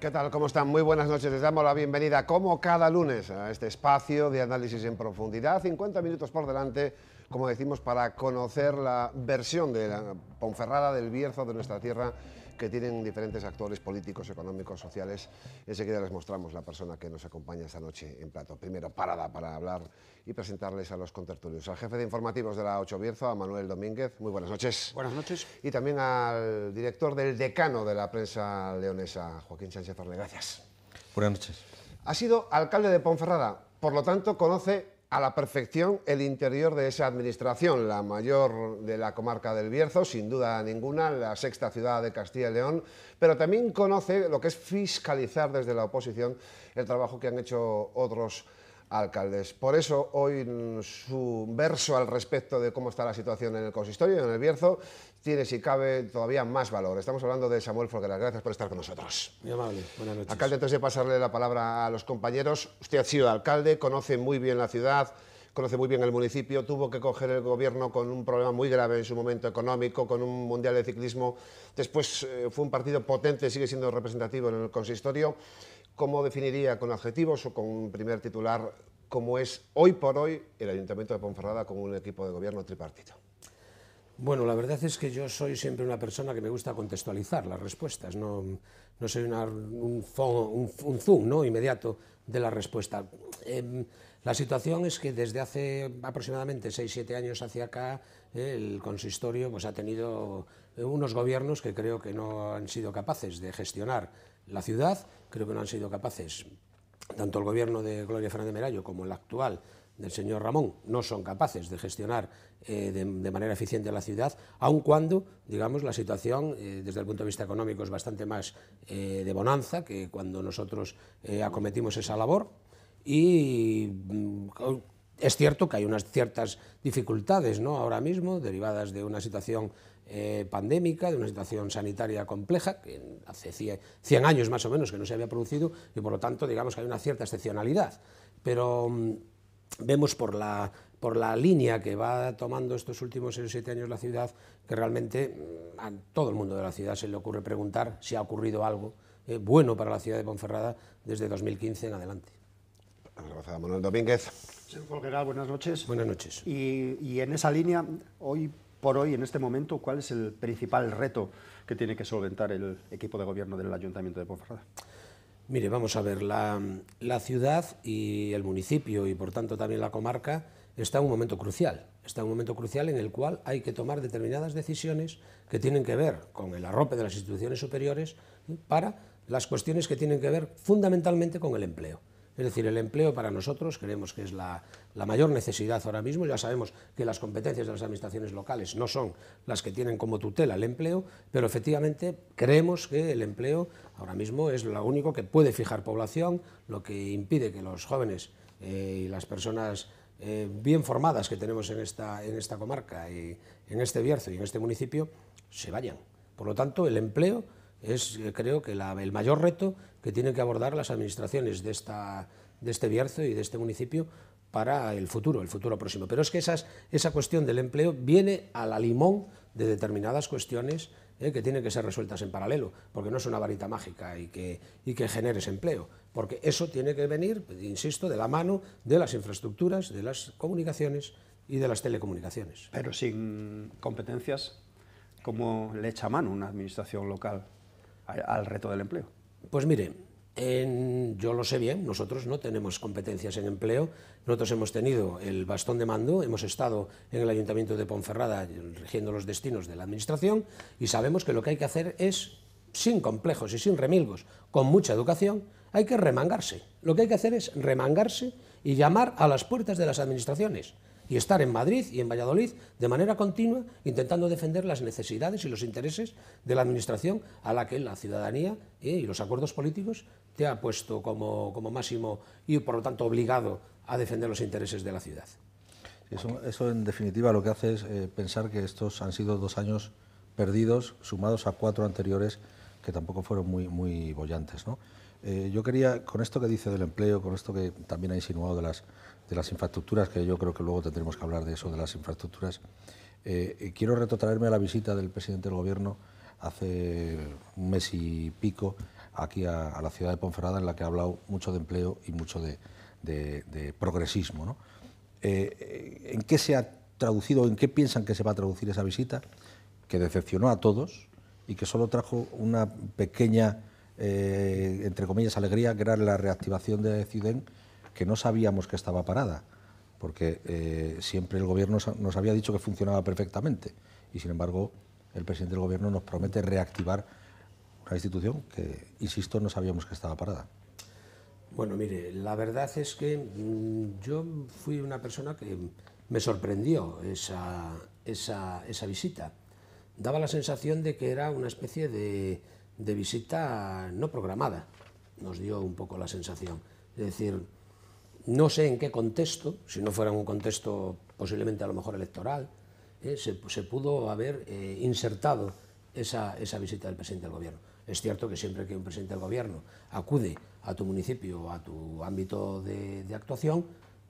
¿Qué tal? ¿Cómo están? Muy buenas noches. Les damos la bienvenida, como cada lunes, a este espacio de análisis en profundidad. 50 minutos por delante, como decimos, para conocer la versión de la Ponferrada del Bierzo de nuestra tierra que tienen diferentes actores políticos, económicos, sociales. Enseguida les mostramos la persona que nos acompaña esta noche en plato. Primero, parada para hablar y presentarles a los contertulios. Al jefe de informativos de la Ocho Bierzo, a Manuel Domínguez. Muy buenas noches. Buenas noches. Y también al director del decano de la prensa leonesa, Joaquín Sánchez Orle. Gracias. Buenas noches. Ha sido alcalde de Ponferrada, por lo tanto conoce a la perfección el interior de esa administración, la mayor de la comarca del Bierzo, sin duda ninguna, la sexta ciudad de Castilla y León, pero también conoce lo que es fiscalizar desde la oposición el trabajo que han hecho otros alcaldes. Por eso hoy mm, su verso al respecto de cómo está la situación en el consistorio, en el Bierzo, tiene, si cabe, todavía más valor. Estamos hablando de Samuel Folgueras. Gracias por estar con nosotros. Muy amable. Buenas noches. Alcalde, antes de pasarle la palabra a los compañeros, usted ha sido alcalde, conoce muy bien la ciudad, conoce muy bien el municipio, tuvo que coger el gobierno con un problema muy grave en su momento económico, con un mundial de ciclismo. Después eh, fue un partido potente, sigue siendo representativo en el consistorio. ¿Cómo definiría con adjetivos o con un primer titular cómo es hoy por hoy el Ayuntamiento de Ponferrada con un equipo de gobierno tripartito? Bueno, la verdad es que yo soy siempre una persona que me gusta contextualizar las respuestas, no, soy un, zoom inmediato de la respuesta. Em, la situación es que desde hace aproximadamente 6-7 años hacia acá el consistorio pues, ha tenido eh, unos gobiernos que creo que no han sido capaces de gestionar la ciudad, creo que no han sido capaces, tanto el gobierno de Gloria Fernández Merayo como el actual, del señor Ramón no son capaces de gestionar eh, de, manera eficiente la ciudad, aun cuando, digamos, la situación eh, desde el punto de vista económico es bastante más eh, de bonanza que cuando nosotros acometimos esa labor. Y mm, es cierto que hay unas ciertas dificultades ¿no? ahora mismo derivadas de una situación pandémica, de una situación sanitaria compleja, que hace 100 años más o menos que no se había producido, y por lo tanto digamos que hay una cierta excepcionalidad. Pero mm, vemos por la, línea que va tomando estos últimos siete años la ciudad, que realmente mm, a todo el mundo de la ciudad se le ocurre preguntar si ha ocurrido algo eh, bueno para la ciudad de Ponferrada desde 2015 en adelante. Manuel Domínguez. buenas noches. Buenas noches. Y, y, en esa línea, hoy por hoy, en este momento, ¿cuál es el principal reto que tiene que solventar el equipo de gobierno del Ayuntamiento de Ponferrada? Mire, vamos a ver, la, ciudad y el municipio y por tanto también la comarca está en un momento crucial, está en un momento crucial en el cual hay que tomar determinadas decisiones que tienen que ver con el arrope de las instituciones superiores para las cuestiones que tienen que ver fundamentalmente con el empleo. Es decir, el empleo para nosotros creemos que es la, mayor necesidad ahora mismo. Ya sabemos que las competencias de las administraciones locales no son las que tienen como tutela el empleo, pero efectivamente creemos que el empleo ahora mismo es lo único que puede fijar población, lo que impide que los jóvenes eh, y las personas eh, bien formadas que tenemos en esta, en esta comarca, y en este Bierzo y en este municipio, se vayan. Por lo tanto, el empleo es, eh, creo, que el mayor reto que tienen que abordar las administraciones de, esta, de este Bierzo y de este municipio para el futuro, el futuro próximo. Pero es que esa cuestión del empleo viene a la limón de determinadas cuestiones eh, que tienen que ser resueltas en paralelo, porque no es una varita mágica y que, y que ese empleo, porque eso tiene que venir, insisto, de la mano de las infraestructuras, de las comunicaciones y de las telecomunicaciones. Pero sin competencias, ¿cómo le echa mano una administración local al reto del empleo? Pues mire, yo lo sé bien, nosotros no tenemos competencias en empleo, nosotros hemos tenido el bastón de mando, hemos estado en el Ayuntamiento de Ponferrada rigiendo los destinos de la Administración y sabemos que lo que hay que hacer es, sin complejos y sin remilgos, con mucha educación, hay que remangarse. Lo que hay que hacer es remangarse y llamar a las puertas de las Administraciones y estar en Madrid y en Valladolid de manera continua intentando defender las necesidades y los intereses de la Administración a la que la ciudadanía eh, y los acuerdos políticos te ha puesto como, máximo y por lo tanto obligado a defender los intereses de la ciudad. Eso, en definitiva lo que hace es eh, pensar que estos han sido dos años perdidos sumados a cuatro anteriores que tampoco fueron muy, muy bollantes. Eh, yo quería, con esto que dice del empleo, con esto que también ha insinuado de las, de las infraestructuras, que yo creo que luego tendremos que hablar de eso, de las infraestructuras, eh, eh, quiero retrotraerme a la visita del presidente del Gobierno hace un mes y pico aquí a, la ciudad de Ponferrada, en la que ha hablado mucho de empleo y mucho de, progresismo. ¿En qué se ha traducido, en qué piensan que se va a traducir esa visita, que decepcionó a todos y que solo trajo una pequeña eh, entre comillas, alegría, que era la reactivación de CIDEN, que no sabíamos que estaba parada, porque eh, siempre el gobierno nos había dicho que funcionaba perfectamente, y sin embargo el presidente del gobierno nos promete reactivar una institución que, insisto, no sabíamos que estaba parada. Bueno, mire, la verdad es que mm, yo fui una persona que me sorprendió esa, esa visita. Daba la sensación de que era una especie de, de visita no programada, nos dio un poco la sensación. Es decir, no sé en qué contexto, si no fuera un contexto posiblemente a lo mejor electoral, eh, se, pudo haber eh, insertado esa, visita del presidente del gobierno. Es cierto que siempre que un presidente del gobierno acude a tu municipio o a tu ámbito de, actuación,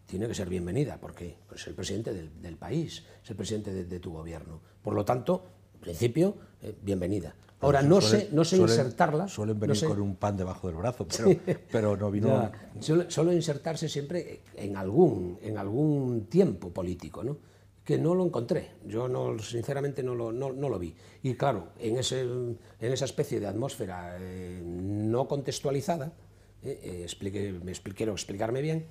tiene que ser bienvenida, porque es el presidente del, país, es el presidente de, tu gobierno. Por lo tanto, en principio, eh, bienvenida. Ahora no sé, no sé insertarla. Suelen venir con un pan debajo del brazo, pero, pero no vino. Ya, suele, insertarse siempre en algún, en algún tiempo político, ¿no? que no lo encontré. Yo no, sinceramente no lo, no, no lo vi. Y claro, en, ese, en esa especie de atmósfera eh, no contextualizada, eh, eh me quiero explicarme bien,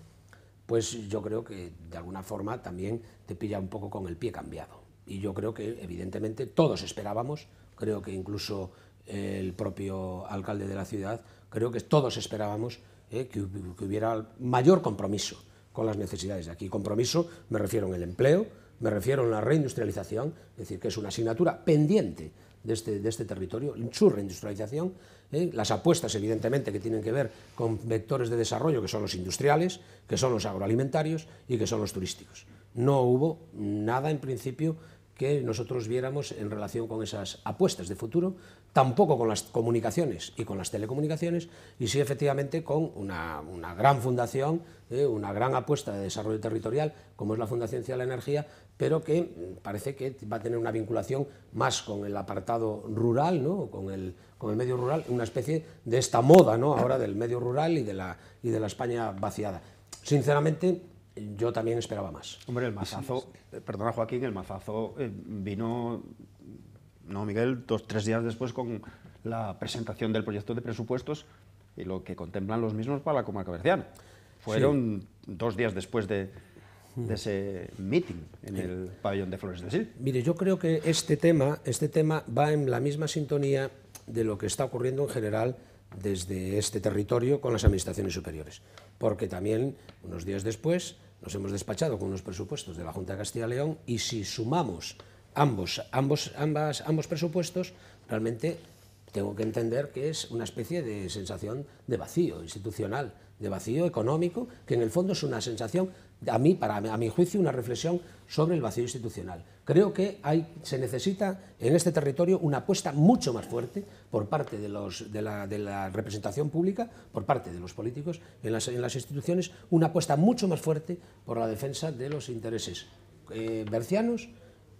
pues yo creo que de alguna forma también te pilla un poco con el pie cambiado. Y yo creo que evidentemente todos esperábamos creo que incluso eh, el propio alcalde de la ciudad, creo que todos esperábamos eh, que, hubiera mayor compromiso con las necesidades de aquí. Compromiso me refiero en el empleo, me refiero en la reindustrialización, es decir, que es una asignatura pendiente de este, de este territorio, su reindustrialización, eh, las apuestas evidentemente que tienen que ver con vectores de desarrollo que son los industriales, que son los agroalimentarios y que son los turísticos. No hubo nada en principio que nosotros viéramos en relación con esas apuestas de futuro, tampoco con las comunicaciones y con las telecomunicaciones, y sí efectivamente con una, gran fundación, ¿eh? una gran apuesta de desarrollo territorial, como es la Fundación Ciencia de la Energía, pero que mm, parece que va a tener una vinculación más con el apartado rural, ¿no? con, el, el medio rural, una especie de esta moda ¿no? ahora del medio rural y de la, y de la España vaciada. Sinceramente, yo también esperaba más. Hombre, el mazazo, eh, perdona Joaquín, el mazazo eh, vino, no Miguel, dos, tres días después con la presentación del proyecto de presupuestos y lo que contemplan los mismos para la comarca berciana. Fueron dos días después de, mm. ese meeting en el pabellón de Flores de Sil. Mire, yo creo que este tema, este tema va en la misma sintonía de lo que está ocurriendo en general desde este territorio con las administraciones superiores, porque también unos días después nos hemos despachado con unos presupuestos de la Junta de Castilla y León y si sumamos ambos, ambos presupuestos, realmente tengo que entender que es una especie de sensación de vacío institucional, de vacío económico, que en el fondo es una sensación a mí, para, a mi juicio, una reflexión sobre el vacío institucional. Creo que se necesita en este territorio una apuesta mucho más fuerte por parte de, la, representación pública, por parte de los políticos, en las, instituciones, una apuesta mucho más fuerte por la defensa de los intereses eh, bercianos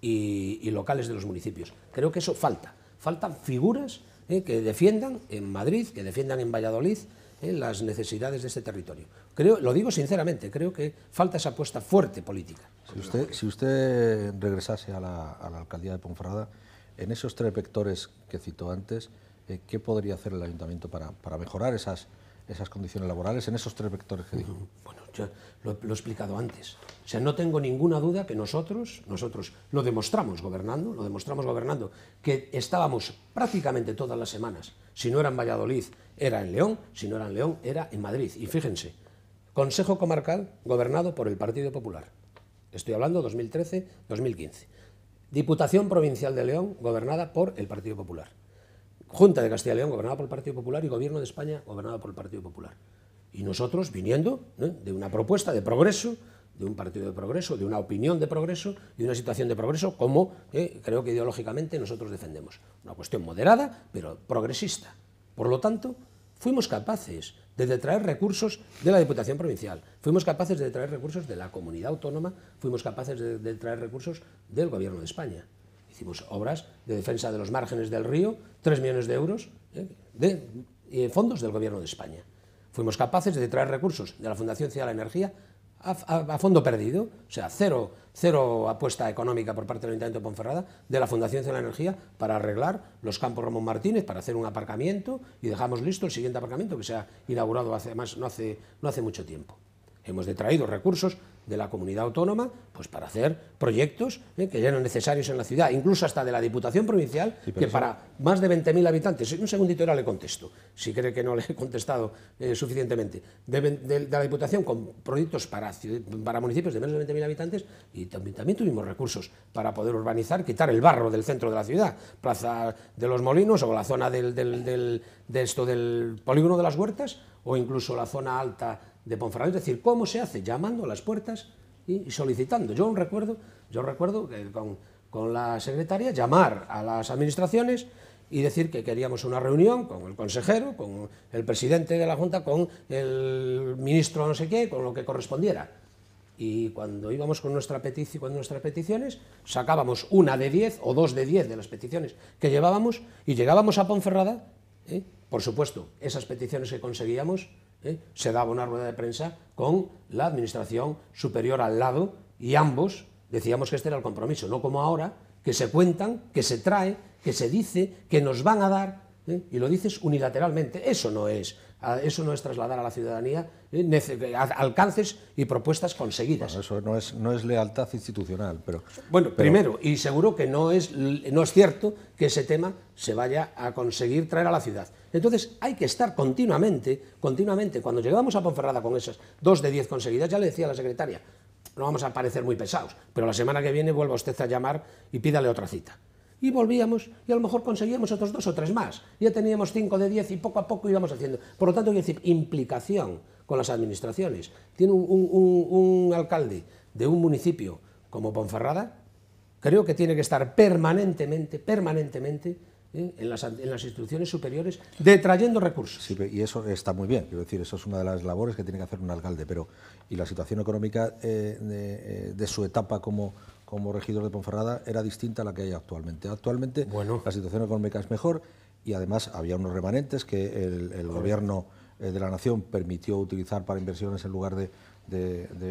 y, locales de los municipios. Creo que eso falta. Faltan figuras eh, que defiendan en Madrid, que defiendan en Valladolid, las necesidades de este territorio. Creo, lo digo sinceramente, creo que falta esa apuesta fuerte política. Si usted, si usted regresase a la, alcaldía de Ponferrada, en esos tres vectores que citó antes, eh, ¿qué podría hacer el ayuntamiento para, mejorar esas, esas condiciones laborales en esos tres vectores que dijo? Bueno, ya lo, lo, he explicado antes. O sea, no tengo ninguna duda que nosotros, nosotros lo demostramos gobernando, lo demostramos gobernando, que estábamos prácticamente todas las semanas si no era en Valladolid, era en León. Si no era en León, era en Madrid. Y fíjense, Consejo Comarcal gobernado por el Partido Popular. Estoy hablando 2013-2015. Diputación Provincial de León gobernada por el Partido Popular. Junta de Castilla y León gobernada por el Partido Popular y Gobierno de España gobernado por el Partido Popular. Y nosotros viniendo de una propuesta de progreso de un partido de progreso, de una opinión de progreso, de una situación de progreso, como eh, creo que ideológicamente nosotros defendemos. Una cuestión moderada, pero progresista. Por lo tanto, fuimos capaces de detraer recursos de la Diputación Provincial, fuimos capaces de detraer recursos de la comunidad autónoma, fuimos capaces de detraer recursos del Gobierno de España. Hicimos obras de defensa de los márgenes del río, 3 millones de euros eh, de eh, fondos del Gobierno de España. Fuimos capaces de detraer recursos de la Fundación Ciudad de la Energía, a, fondo perdido, o sea, cero, cero apuesta económica por parte del Ayuntamiento de Ponferrada, de la Fundación de la Energía, para arreglar los campos Ramón Martínez, para hacer un aparcamiento y dejamos listo el siguiente aparcamiento que se ha inaugurado hace, más no, hace, no hace mucho tiempo. Hemos detraído recursos de la comunidad autónoma, pues para hacer proyectos eh, que ya eran necesarios en la ciudad, incluso hasta de la Diputación Provincial, que para más de 20.000 habitantes, un segundito ahora le contesto, si cree que no le he contestado eh, suficientemente, de, la Diputación con proyectos para, para municipios de menos de 20.000 habitantes y también, también tuvimos recursos para poder urbanizar, quitar el barro del centro de la ciudad, Plaza de los Molinos o la zona del, del, esto del polígono de las huertas o incluso la zona alta de Ponferrada Es decir, ¿cómo se hace? Llamando a las puertas y solicitando. Yo recuerdo, yo recuerdo que con, la secretaria llamar a las administraciones y decir que queríamos una reunión con el consejero, con el presidente de la Junta, con el ministro no sé qué, con lo que correspondiera. Y cuando íbamos con, nuestra con nuestras peticiones, sacábamos una de diez o dos de diez de las peticiones que llevábamos y llegábamos a Ponferrada. ¿eh? Por supuesto, esas peticiones que conseguíamos ¿eh? se daba una rueda de prensa con la Administración superior al lado y ambos decíamos que este era el compromiso, no como ahora, que se cuentan, que se trae, que se dice, que nos van a dar, ¿eh? y lo dices unilateralmente. Eso no es eso no es trasladar a la ciudadanía ¿eh? alcances y propuestas conseguidas. eso no es, no es lealtad institucional, pero... Bueno, primero, y seguro que no es, no es cierto que ese tema se vaya a conseguir traer a la ciudad. Entonces, hay que estar continuamente, continuamente, cuando llegamos a Ponferrada con esas dos de diez conseguidas, ya le decía a la secretaria, no vamos a parecer muy pesados, pero la semana que viene vuelva usted a llamar y pídale otra cita y volvíamos y a lo mejor conseguíamos otros dos o tres más. Ya teníamos cinco de diez y poco a poco íbamos haciendo. Por lo tanto, quiero decir, implicación con las administraciones. Tiene un, alcalde de un municipio como Ponferrada, creo que tiene que estar permanentemente, permanentemente ¿eh? En, las, en, instituciones superiores, detrayendo recursos. Sí, y eso está muy bien, quiero decir, eso es una de las labores que tiene que hacer un alcalde, pero y la situación económica eh, eh, de, su etapa como como regidor de Ponferrada era distinta a la que hay actualmente. Actualmente bueno. la situación económica es mejor y además había unos remanentes que el, gobierno eh, de la nación permitió utilizar para inversiones en lugar de,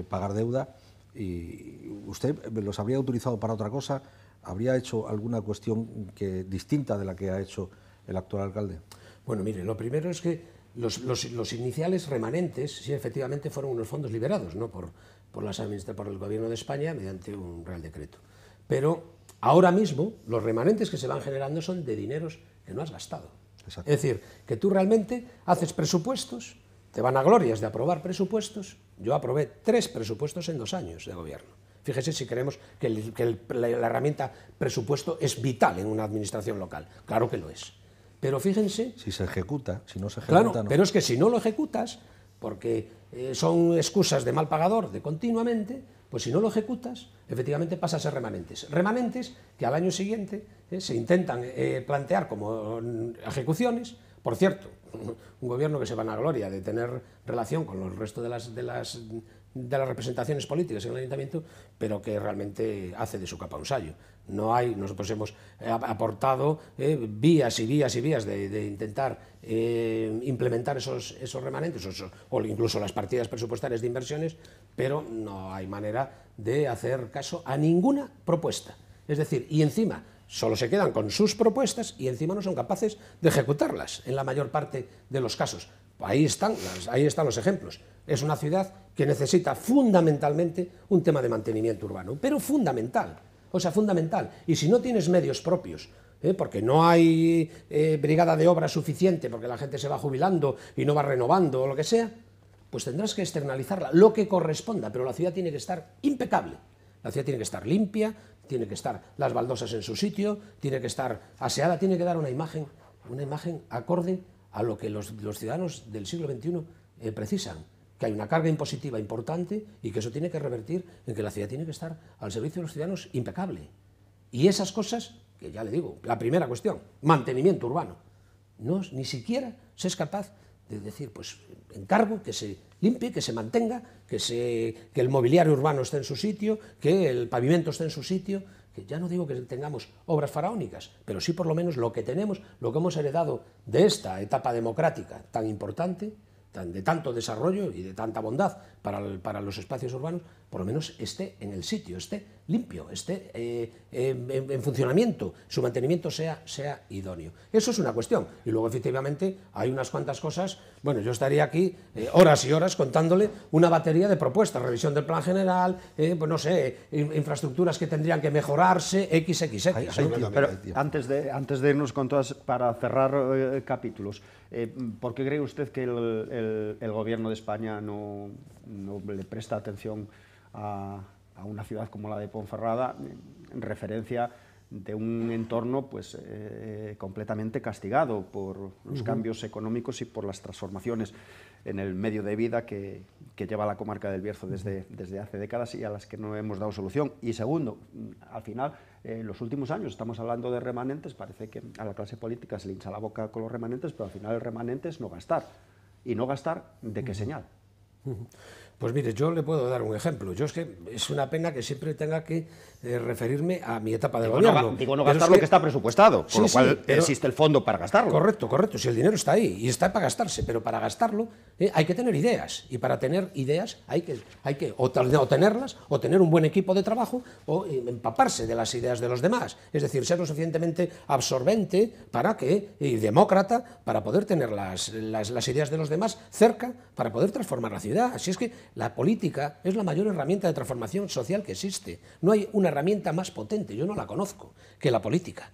pagar deuda y usted los habría utilizado para otra cosa, habría hecho alguna cuestión que, distinta de la que ha hecho el actual alcalde. Bueno, mire, lo primero es que los, los, iniciales remanentes, sí, efectivamente fueron unos fondos liberados, ¿no? Por, por, por el Gobierno de España mediante un Real Decreto. Pero ahora mismo los remanentes que se van generando son de dineros que no has gastado. Es decir, que tú realmente haces presupuestos, te van a glorias de aprobar presupuestos. Yo aprobé tres presupuestos en dos años de gobierno. Fíjese si queremos que, la, herramienta presupuesto es vital en una administración local. Claro que lo es. Pero fíjense. Si se ejecuta, si no se ejecuta. pero es que si no lo ejecutas, porque eh, son excusas de mal pagador de continuamente, pues si no lo ejecutas, efectivamente pasa a ser remanentes. Remanentes que al año siguiente eh, se intentan eh, plantear como mm, ejecuciones, por cierto, un gobierno que se van a gloria de tener relación con el resto de las, de las de las representaciones políticas en el ayuntamiento, pero que realmente hace de su capa un sallo. No hay, nosotros hemos eh, aportado eh, vías y vías y vías de, intentar eh, implementar esos, esos remanentes o incluso las partidas presupuestarias de inversiones, pero no hay manera de hacer caso a ninguna propuesta. Es decir, y encima solo se quedan con sus propuestas y encima no son capaces de ejecutarlas en la mayor parte de los casos. Ahí están, ahí están los ejemplos. Es una ciudad que necesita fundamentalmente un tema de mantenimiento urbano, pero fundamental, o sea, fundamental. Y si no tienes medios propios, ¿eh? porque no hay eh, brigada de obra suficiente, porque la gente se va jubilando y no va renovando o lo que sea, pues tendrás que externalizarla, lo que corresponda, pero la ciudad tiene que estar impecable. La ciudad tiene que estar limpia, tiene que estar las baldosas en su sitio, tiene que estar aseada, tiene que dar una imagen, una imagen acorde a lo que los, ciudadanos del siglo XXI eh, precisan, que hay una carga impositiva importante y que eso tiene que revertir en que la ciudad tiene que estar al servicio de los ciudadanos impecable. Y esas cosas, que ya le digo, la primera cuestión, mantenimiento urbano, no, ni siquiera se es capaz de decir, pues encargo que se limpie, que se mantenga, que, se, que el mobiliario urbano esté en su sitio, que el pavimento esté en su sitio, que ya no digo que tengamos obras faraónicas, pero sí por lo menos lo que tenemos, lo que hemos heredado de esta etapa democrática tan importante, tan, de tanto desarrollo y de tanta bondad para los espacios urbanos, por lo menos esté en el sitio, esté limpio, esté eh, en, funcionamiento, su mantenimiento sea, sea idóneo. Eso es una cuestión. Y luego, efectivamente, hay unas cuantas cosas. Bueno, yo estaría aquí eh, horas y horas contándole una batería de propuestas, revisión del plan general, eh, pues no sé, infraestructuras que tendrían que mejorarse, XXX. Pero antes de, antes de irnos con todas, para cerrar capítulos, ¿por qué cree usted que el, gobierno de España no, no le presta atención? a, una ciudad como la de Ponferrada en referencia de un entorno pues, eh, completamente castigado por los cambios económicos y por las transformaciones en el medio de vida que, lleva la comarca del Bierzo desde, hace décadas y a las que no hemos dado solución. Y segundo, al final, en eh, los últimos años estamos hablando de remanentes, parece que a la clase política se le hincha la boca con los remanentes, pero al final el remanente es no gastar. Y no gastar, ¿de qué señal? Pues mire, yo le puedo dar un ejemplo. Yo es que es una pena que siempre tenga que de eh, referirme a mi etapa de gobierno. digo, no gastar lo que, está presupuestado, con lo cual existe el fondo para gastarlo. Correcto, correcto. Si el dinero está ahí y está para gastarse, pero para gastarlo eh, hay que tener ideas. Y para tener ideas hay que, hay que o, tenerlas, o tener un buen equipo de trabajo, o eh, empaparse de las ideas de los demás. Es decir, ser lo suficientemente absorbente para que, y demócrata, para poder tener las, las, las ideas de los demás cerca, para poder transformar la ciudad. Así es que la política es la mayor herramienta de transformación social que existe. No hay una herramienta más potente, yo no la conozco, que la política.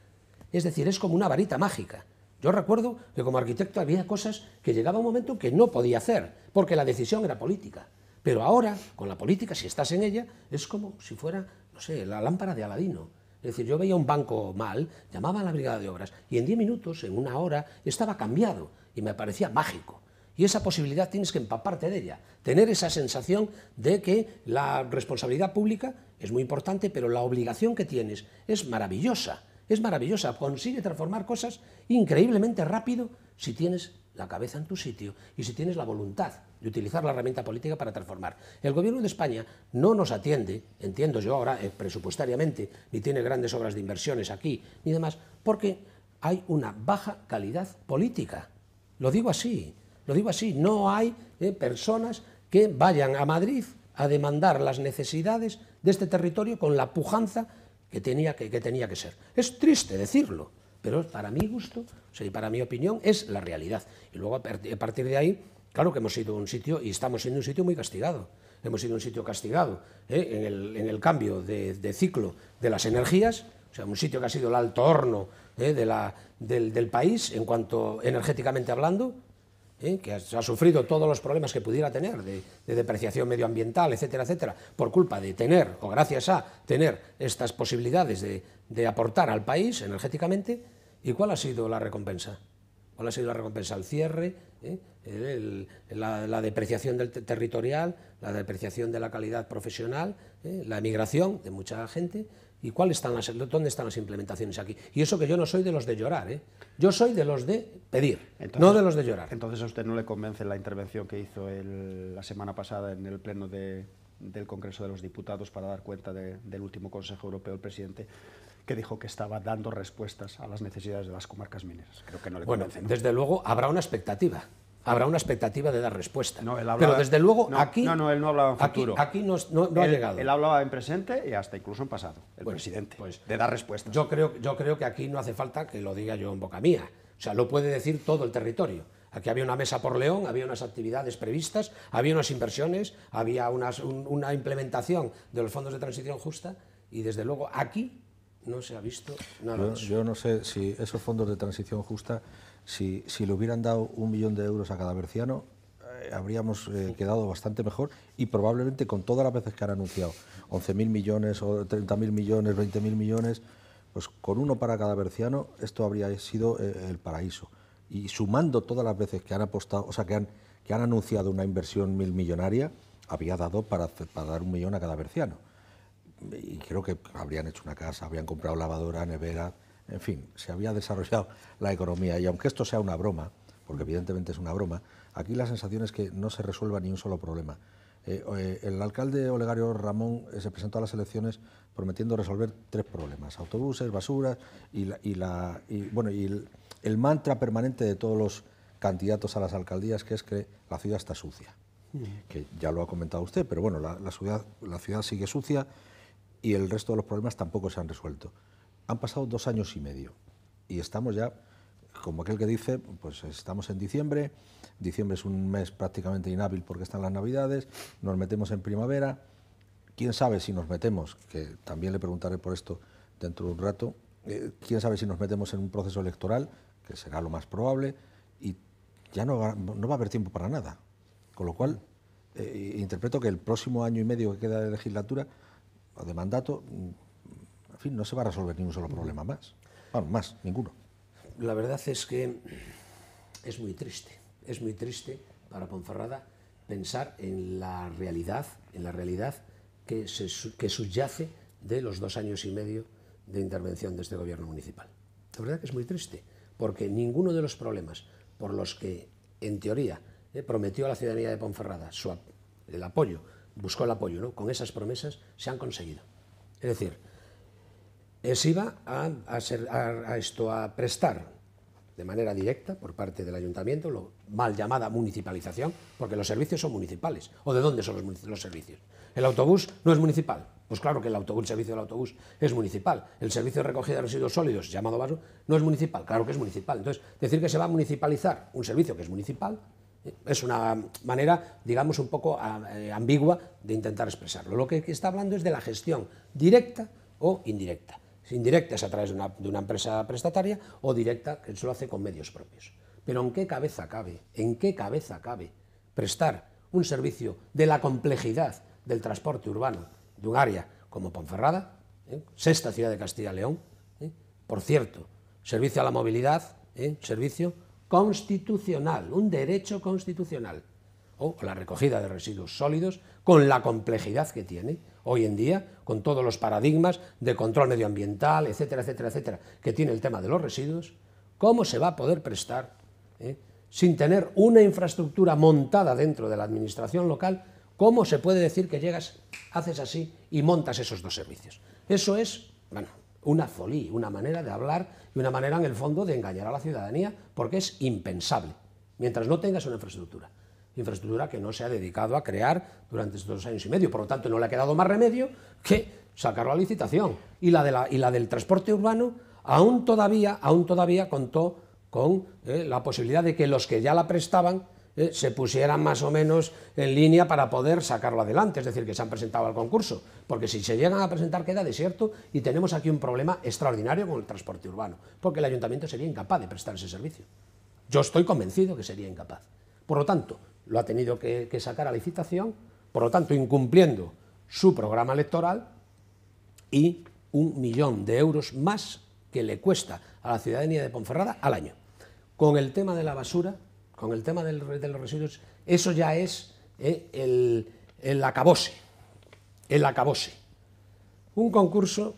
Es decir, es como una varita mágica. Yo recuerdo que como arquitecto había cosas que llegaba un momento que no podía hacer, porque la decisión era política. Pero ahora, con la política, si estás en ella, es como si fuera, no sé, la lámpara de Aladino. Es decir, yo veía un banco mal, llamaba a la brigada de obras y en 10 minutos, en una hora, estaba cambiado y me parecía mágico. Y esa posibilidad tienes que empaparte de ella, tener esa sensación de que la responsabilidad pública es muy importante, pero la obligación que tienes es maravillosa, es maravillosa, consigue transformar cosas increíblemente rápido si tienes la cabeza en tu sitio y si tienes la voluntad de utilizar la herramienta política para transformar. El gobierno de España no nos atiende, entiendo yo ahora, eh, presupuestariamente, ni tiene grandes obras de inversiones aquí, ni demás, porque hay una baja calidad política. Lo digo así, lo digo así, no hay eh, personas que vayan a Madrid a demandar las necesidades de este territorio con la pujanza que tenía que, tenía que ser. Es triste decirlo, pero para mi gusto y para mi opinión es la realidad. Y luego a partir de ahí, claro que hemos sido un sitio y estamos siendo un sitio muy castigado. Hemos sido un sitio castigado eh, en, el, cambio de, ciclo de las energías, o sea, un sitio que ha sido el alto horno eh, de la, del país en cuanto energéticamente hablando, ¿eh? que ha sufrido todos los problemas que pudiera tener de, depreciación medioambiental, etcétera, etcétera, por culpa de tener, o gracias a tener estas posibilidades de, aportar al país energéticamente, ¿y cuál ha sido la recompensa? ¿Cuál ha sido la recompensa? El cierre, ¿eh? la, depreciación del territorial, la depreciación de la calidad profesional, ¿eh? la emigración de mucha gente, ¿Y cuáles están las, dónde están las implementaciones aquí? Y eso que yo no soy de los de llorar, ¿eh? yo soy de los de pedir, no de los de llorar. Entonces a usted no le convence la intervención que hizo la semana pasada en el Pleno del Congreso de los Diputados para dar cuenta del último Consejo Europeo, el presidente, que dijo que estaba dando respuestas a las necesidades de las comarcas mineras. Creo que no le convence. Desde luego habrá una expectativa habrá una expectativa de dar respuesta. No, Pero desde luego aquí... No, no, él no hablaba en futuro. Aquí, no, ha llegado. Él hablaba en presente y hasta incluso en pasado, el presidente, pues, de dar respuesta. Yo creo, yo creo que aquí no hace falta que lo diga yo en boca mía. O sea, lo puede decir todo el territorio. Aquí había una mesa por León, había unas actividades previstas, había unas inversiones, había una implementación de los fondos de transición justa y desde luego aquí no se ha visto nada. yo no sé si esos fondos de transición justa si, le hubieran dado un millón de euros a cada berciano, eh, habríamos eh, quedado bastante mejor y probablemente con todas las veces que han anunciado, 11.000 millones, o 30.000 millones, 20.000 millones, pues con uno para cada berciano esto habría sido eh, el paraíso. Y sumando todas las veces que han apostado, o sea, que han, que han anunciado una inversión mil millonaria, había dado para, para dar un millón a cada berciano. Y creo que habrían hecho una casa, habrían comprado lavadora, nevera, en fin, se había desarrollado la economía. Y aunque esto sea una broma, porque evidentemente es una broma, aquí la sensación es que no se resuelva ni un solo problema. Eh, eh, el alcalde Olegario Ramón eh, se presentó a las elecciones prometiendo resolver tres problemas, autobuses, basuras y, bueno, y el, mantra permanente de todos los candidatos a las alcaldías, que es que la ciudad está sucia, mm. que ya lo ha comentado usted, pero bueno, la ciudad, la ciudad sigue sucia y el resto de los problemas tampoco se han resuelto. Han pasado dos años y medio y estamos ya, como aquel que dice, pues estamos en diciembre, diciembre es un mes prácticamente inhábil porque están las navidades, nos metemos en primavera, quién sabe si nos metemos, que también le preguntaré por esto dentro de un rato, eh, quién sabe si nos metemos en un proceso electoral, que será lo más probable, y ya no va, no va a haber tiempo para nada. Con lo cual, eh, interpreto que el próximo año y medio que queda de legislatura, o de mandato, fin, no se va a resolver ni un solo problema más. Bueno, más, ninguno. La verdad es que es muy triste, es muy triste para Ponferrada pensar en la realidad, en la realidad que, que subyace de los dos años y medio de intervención de este gobierno municipal. La verdad que es muy triste, porque ninguno de los problemas por los que, en teoría, eh, prometió a la ciudadanía de Ponferrada su, el apoyo, buscó el apoyo, ¿no? con esas promesas se han conseguido. Es decir, se iba a, esto, a prestar de manera directa por parte del ayuntamiento, lo mal llamada municipalización, porque los servicios son municipales. ¿O de dónde son los, servicios? ¿El autobús no es municipal? Pues claro que el, autobús, servicio del autobús es municipal. El servicio de recogida de residuos sólidos, llamado vaso, no es municipal. Claro que es municipal. Entonces, decir que se va a municipalizar un servicio que es municipal eh, es una manera, digamos, un poco eh, ambigua de intentar expresarlo. Lo que está hablando es de la gestión directa o indirecta indirectas a través de una, empresa prestataria o directa que se lo hace con medios propios. Pero ¿en qué cabeza cabe? ¿En qué cabeza cabe prestar un servicio de la complejidad del transporte urbano de un área como Ponferrada, ¿eh? sexta ciudad de Castilla y León, ¿eh? por cierto, servicio a la movilidad, ¿eh? servicio constitucional, un derecho constitucional, o la recogida de residuos sólidos con la complejidad que tiene hoy en día, con todos los paradigmas de control medioambiental, etcétera, etcétera, etcétera, que tiene el tema de los residuos, ¿cómo se va a poder prestar eh, sin tener una infraestructura montada dentro de la administración local? ¿Cómo se puede decir que llegas, haces así y montas esos dos servicios? Eso es, bueno, una folía, una manera de hablar y una manera en el fondo de engañar a la ciudadanía porque es impensable mientras no tengas una infraestructura infraestructura que no se ha dedicado a crear durante estos dos años y medio. Por lo tanto, no le ha quedado más remedio que sacarlo a licitación. Y la, de y la del transporte urbano aún todavía, aún todavía contó con eh, la posibilidad de que los que ya la prestaban eh, se pusieran más o menos en línea para poder sacarlo adelante, es decir, que se han presentado al concurso, porque si se llegan a presentar queda desierto y tenemos aquí un problema extraordinario con el transporte urbano, porque el ayuntamiento sería incapaz de prestar ese servicio. Yo estoy convencido que sería incapaz. Por lo tanto, lo ha tenido que, sacar a licitación, por lo tanto incumpliendo su programa electoral y un millón de euros más que le cuesta a la ciudadanía de Ponferrada al año. Con el tema de la basura, con el tema de los residuos, eso ya es eh, el, el acabose, el acabose. Un concurso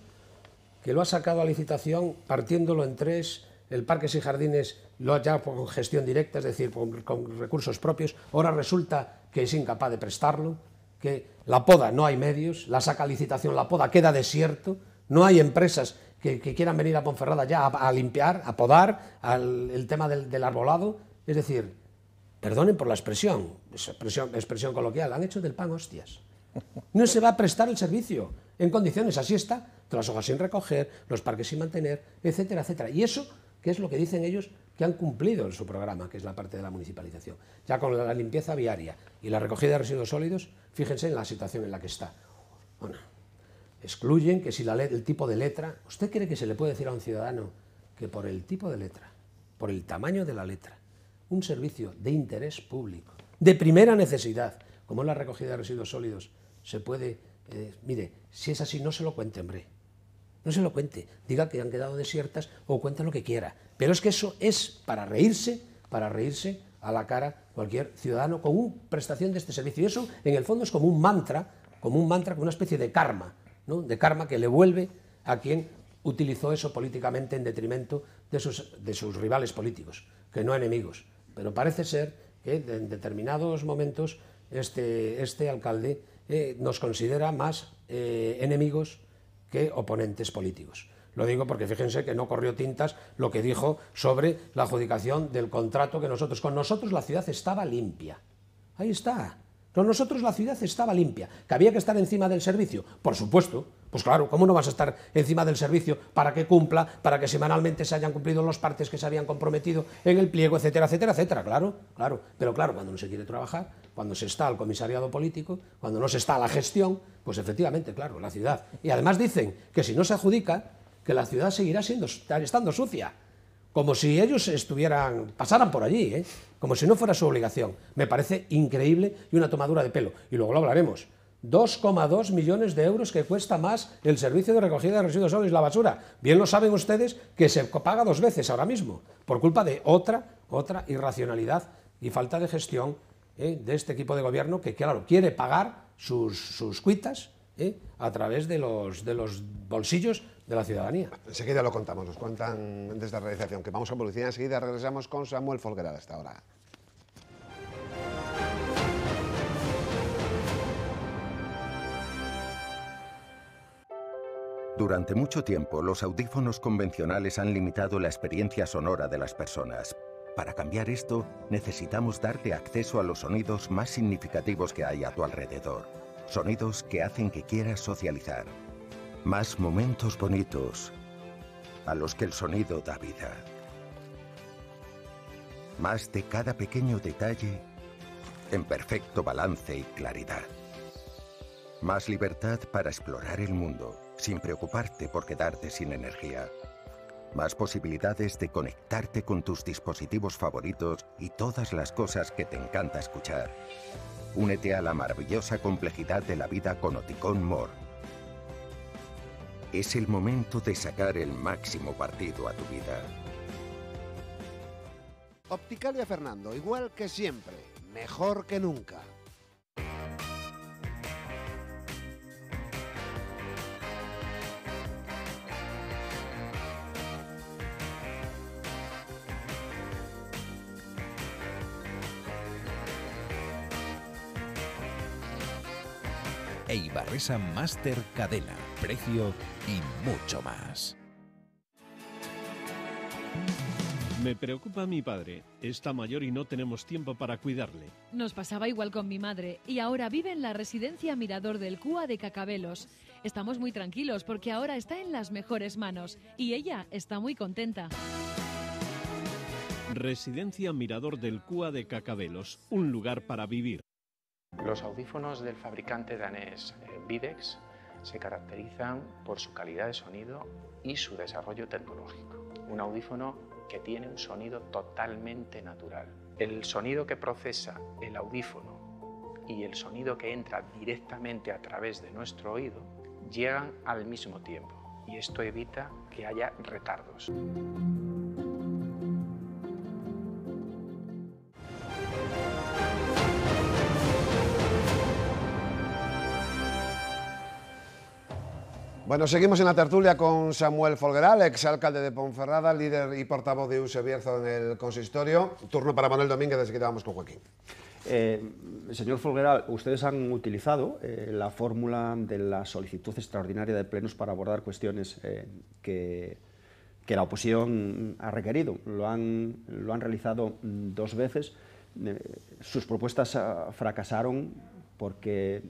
que lo ha sacado a licitación partiéndolo en tres el Parques y Jardines lo ha con gestión directa, es decir, con, recursos propios, ahora resulta que es incapaz de prestarlo, que la poda no hay medios, la saca licitación, la poda queda desierto, no hay empresas que, quieran venir a Ponferrada ya a, limpiar, a podar, el tema del, arbolado, es decir, perdonen por la expresión, expresión, coloquial, han hecho del pan hostias. No se va a prestar el servicio en condiciones, así está, las hojas sin recoger, los parques sin mantener, etcétera, etcétera. Y eso que es lo que dicen ellos que han cumplido en su programa, que es la parte de la municipalización. Ya con la limpieza viaria y la recogida de residuos sólidos, fíjense en la situación en la que está. excluyen que si el tipo de letra, ¿usted cree que se le puede decir a un ciudadano que por el tipo de letra, por el tamaño de la letra, un servicio de interés público, de primera necesidad, como es la recogida de residuos sólidos, se puede... Eh, mire, si es así, no se lo cuente, hombre. No se lo cuente, diga que han quedado desiertas o cuente lo que quiera. Pero es que eso es para reírse, para reírse a la cara cualquier ciudadano con una prestación de este servicio. Y eso, en el fondo, es como un mantra, como un mantra, como una especie de karma, de karma que le vuelve a quien utilizó eso políticamente en detrimento de sus, rivales políticos, que no enemigos. Pero parece ser que en determinados momentos este, este alcalde eh, nos considera más eh, enemigos que oponentes políticos. Lo digo porque fíjense que no corrió tintas lo que dijo sobre la adjudicación del contrato que nosotros, con nosotros la ciudad estaba limpia. Ahí está. Pero nosotros la ciudad estaba limpia, que había que estar encima del servicio, por supuesto. Pues claro, ¿cómo no vas a estar encima del servicio para que cumpla, para que semanalmente se hayan cumplido los partes que se habían comprometido en el pliego, etcétera, etcétera, etcétera? Claro, claro. Pero claro, cuando no se quiere trabajar, cuando se está al comisariado político, cuando no se está a la gestión, pues efectivamente, claro, la ciudad. Y además dicen que si no se adjudica, que la ciudad seguirá siendo, estando sucia como si ellos estuvieran, pasaran por allí, ¿eh? como si no fuera su obligación. Me parece increíble y una tomadura de pelo. Y luego lo hablaremos. 2,2 millones de euros que cuesta más el servicio de recogida de residuos sólidos y la basura. Bien lo saben ustedes que se paga dos veces ahora mismo, por culpa de otra, otra irracionalidad y falta de gestión ¿eh? de este equipo de gobierno que, claro, quiere pagar sus, cuitas ¿eh? a través de los, de los bolsillos de la ciudadanía. Enseguida lo contamos, nos cuentan desde la realización que vamos a publicidad, enseguida regresamos con Samuel Folgueral hasta ahora. Durante mucho tiempo, los audífonos convencionales han limitado la experiencia sonora de las personas. Para cambiar esto, necesitamos darte acceso a los sonidos más significativos que hay a tu alrededor. Sonidos que hacen que quieras socializar. Más momentos bonitos a los que el sonido da vida. Más de cada pequeño detalle en perfecto balance y claridad. Más libertad para explorar el mundo sin preocuparte por quedarte sin energía. Más posibilidades de conectarte con tus dispositivos favoritos y todas las cosas que te encanta escuchar. Únete a la maravillosa complejidad de la vida con Oticon More es el momento de sacar el máximo partido a tu vida. Opticalia Fernando, igual que siempre, mejor que nunca. esa Master Cadena, precio y mucho más. Me preocupa mi padre. Está mayor y no tenemos tiempo para cuidarle. Nos pasaba igual con mi madre y ahora vive en la residencia Mirador del Cúa de Cacabelos. Estamos muy tranquilos porque ahora está en las mejores manos y ella está muy contenta. Residencia Mirador del Cúa de Cacabelos, un lugar para vivir. Los audífonos del fabricante danés Videx eh, se caracterizan por su calidad de sonido y su desarrollo tecnológico. Un audífono que tiene un sonido totalmente natural. El sonido que procesa el audífono y el sonido que entra directamente a través de nuestro oído llegan al mismo tiempo y esto evita que haya retardos. Bueno, seguimos en la tertulia con Samuel Folgueral, exalcalde de Ponferrada, líder y portavoz de un en el consistorio. Turno para Manuel Domínguez, así que vamos con Joaquín. Eh, señor Folgueral, ustedes han utilizado eh, la fórmula de la solicitud extraordinaria de plenos para abordar cuestiones eh, que, que, la oposición ha requerido. Lo han, lo han realizado dos veces. sus propuestas ah, fracasaron porque